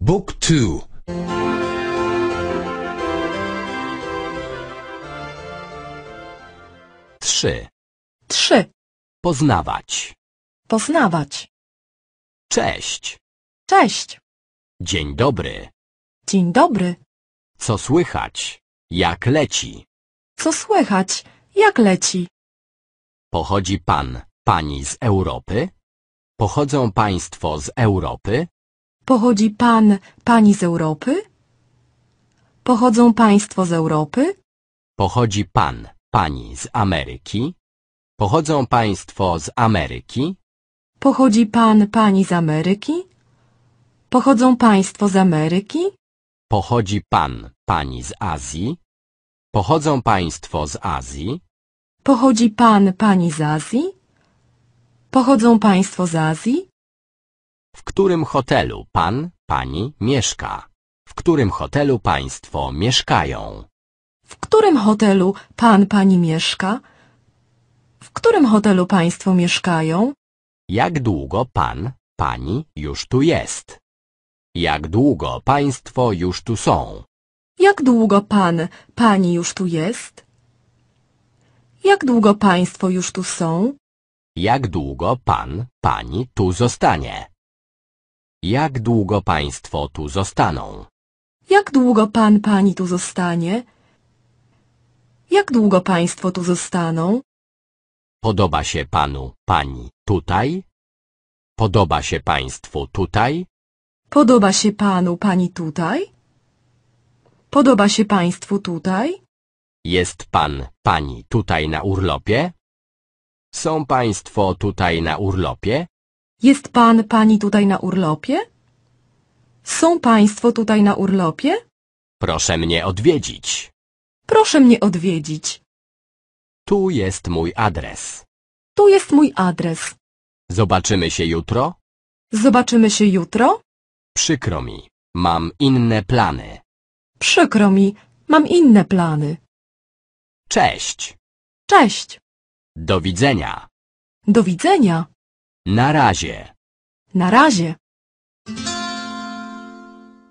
Book 2 3. 3. Poznawać. Poznawać. Cześć. Cześć. Dzień dobry. Dzień dobry. Co słychać? Jak leci? Co słychać? Jak leci? Pochodzi pan, pani z Europy? Pochodzą państwo z Europy? Pochodzi pan, pani z Europy? Pochodzą państwo z Europy? Pochodzi pan, pani z Ameryki? Pochodzą państwo z Ameryki? Pochodzi pan, pani z Ameryki? Pochodzą państwo z Ameryki? Pochodzi pan, pani z Azji? Pochodzą państwo z Azji? Pochodzi pan, pani z Azji? Pochodzą państwo z Azji? W którym hotelu pan, pani mieszka? W którym hotelu państwo mieszkają? W którym hotelu pan, pani mieszka? W którym hotelu państwo mieszkają? Jak długo pan, pani już tu jest? Jak długo państwo już tu są? Jak długo pan, pani już tu jest? Jak długo państwo już tu są? Jak długo pan, pani tu zostanie? Jak długo państwo tu zostaną? Jak długo pan, pani tu zostanie? Jak długo państwo tu zostaną? Podoba się panu, pani tutaj? Podoba się państwu tutaj? Podoba się panu, pani tutaj? Podoba się państwu tutaj? Jest pan, pani tutaj na urlopie? Są państwo tutaj na urlopie? Jest pan, pani tutaj na urlopie? Są państwo tutaj na urlopie? Proszę mnie odwiedzić. Proszę mnie odwiedzić. Tu jest mój adres. Tu jest mój adres. Zobaczymy się jutro? Zobaczymy się jutro? Przykro mi, mam inne plany. Przykro mi, mam inne plany. Cześć. Cześć. Do widzenia. Do widzenia. Na razie. Na razie.